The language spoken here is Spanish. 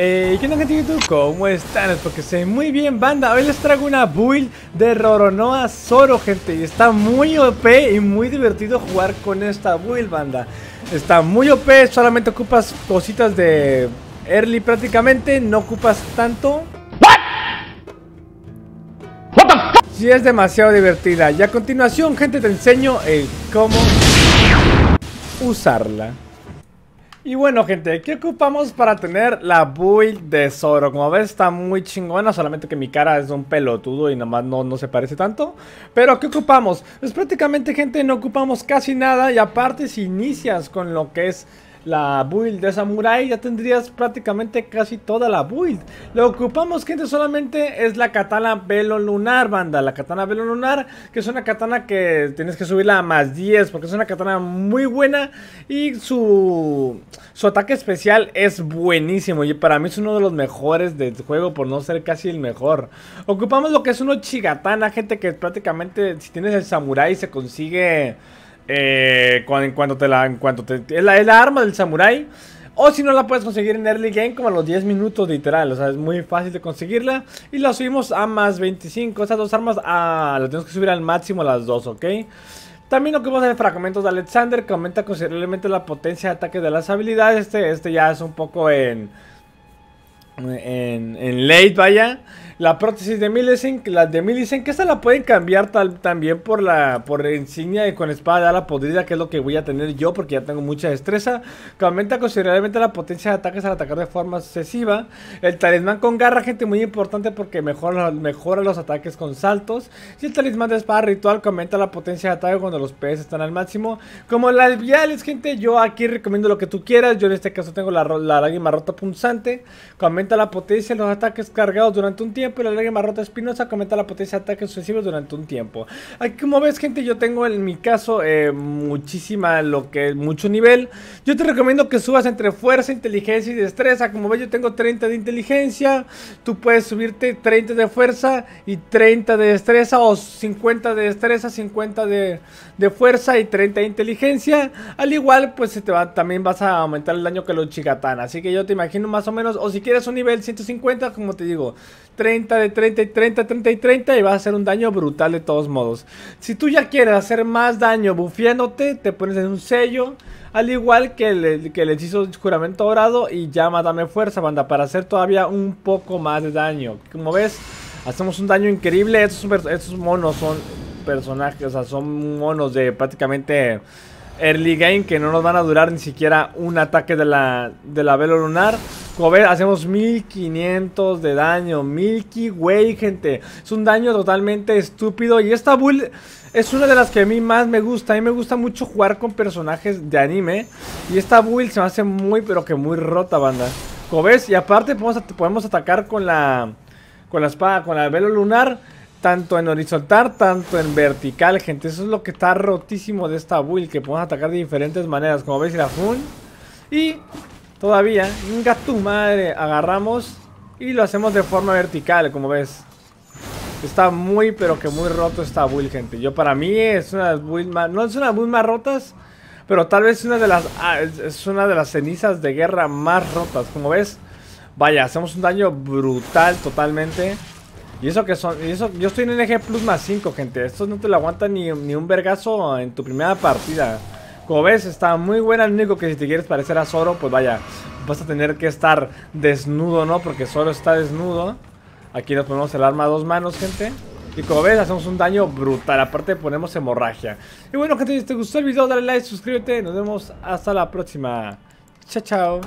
Eh, ¿qué onda gente YouTube? ¿Cómo están? Porque que se muy bien, banda. Hoy les traigo una build de Roronoa Zoro, gente. Y está muy OP y muy divertido jugar con esta build, banda. Está muy OP, solamente ocupas cositas de early prácticamente, no ocupas tanto. Si sí, es demasiado divertida. Y a continuación, gente, te enseño el cómo usarla. Y bueno gente, ¿qué ocupamos para tener la build de Zoro? Como ves está muy chingona, solamente que mi cara es un pelotudo y nomás no, no se parece tanto Pero ¿qué ocupamos? Pues prácticamente gente no ocupamos casi nada y aparte si inicias con lo que es la build de samurai, ya tendrías prácticamente casi toda la build. Lo ocupamos, gente, solamente es la katana velo lunar, banda. La katana velo lunar, que es una katana que tienes que subirla a más 10, porque es una katana muy buena y su, su ataque especial es buenísimo. Y para mí es uno de los mejores del juego, por no ser casi el mejor. Ocupamos lo que es uno chigatana gente, que prácticamente si tienes el samurai se consigue... Eh, en cuanto te la. En cuanto te, es, la, arma del Samurai O si no la puedes conseguir en early game, como a los 10 minutos literal. O sea, es muy fácil de conseguirla. Y la subimos a más 25. Esas dos armas ah, las tenemos que subir al máximo las dos, ¿ok? También lo que vemos en fragmentos de Alexander, que aumenta considerablemente la potencia de ataque de las habilidades. Este, este ya es un poco en, en, en late, vaya. La prótesis de Millicent, las de Millicent, que esta la pueden cambiar también por la por insignia de con espada de ala podrida, que es lo que voy a tener yo porque ya tengo mucha destreza, que aumenta considerablemente la potencia de ataques al atacar de forma sucesiva El talismán con garra, gente, muy importante porque mejora, mejora los ataques con saltos. Y el talismán de espada ritual que aumenta la potencia de ataque cuando los PS están al máximo. Como las viales, gente, yo aquí recomiendo lo que tú quieras. Yo en este caso tengo la, la lágrima rota punzante, que aumenta la potencia de los ataques cargados durante un tiempo pero y la lágrima rota espinosa aumenta la potencia de ataques sucesivos durante un tiempo. Aquí como ves gente, yo tengo en mi caso eh, muchísima, lo que es mucho nivel. Yo te recomiendo que subas entre fuerza, inteligencia y destreza. Como ves yo tengo 30 de inteligencia, tú puedes subirte 30 de fuerza y 30 de destreza o 50 de destreza, 50 de, fuerza y 30 de inteligencia. Al igual pues se te va, también vas a aumentar el daño que los chigatan. Así que yo te imagino más o menos, o si quieres un nivel 150 como te digo, 30 de 30 y 30, 30 y 30 y va a hacer un daño brutal de todos modos. Si tú ya quieres hacer más daño bufiándote, te pones en un sello, al igual que el, que el hizo juramento dorado y llama dame fuerza, banda, para hacer todavía un poco más de daño. Como ves, hacemos un daño increíble. Estos, monos son personajes, o sea, son monos de prácticamente early game que no nos van a durar ni siquiera un ataque de la, de la velo lunar. Como ves, hacemos 1500 de daño. Milky Way, gente. Es un daño totalmente estúpido. Y esta bull es una de las que a mí más me gusta. A mí me gusta mucho jugar con personajes de anime. Y esta bull se me hace muy, pero que muy rota, banda. Como ves, y aparte podemos, podemos atacar con la, con la espada, con la velo lunar. Tanto en horizontal, tanto en vertical, gente. Eso es lo que está rotísimo de esta build. Que podemos atacar de diferentes maneras. Como ves, la Fun. Y todavía, venga tu madre, agarramos y lo hacemos de forma vertical, como ves. Está muy, pero que muy roto esta build, gente. Yo para mí es una build más, no es una build más rotas, pero tal vez una de las, ah, es una de las cenizas de guerra más rotas, como ves. Vaya, hacemos un daño brutal totalmente. Y eso que son, eso, yo estoy en NG Plus más 5, gente. Esto no te lo aguanta ni, ni un vergazo en tu primera partida. Como está muy buena. el único que si te quieres parecer a Zoro, pues vaya, vas a tener que estar desnudo, ¿no? Porque Zoro está desnudo. Aquí nos ponemos el arma a dos manos, gente. Y como ves, hacemos un daño brutal. Aparte, ponemos hemorragia. Y bueno, gente, si te gustó el video, dale like, suscríbete. Nos vemos hasta la próxima. Chao, chao.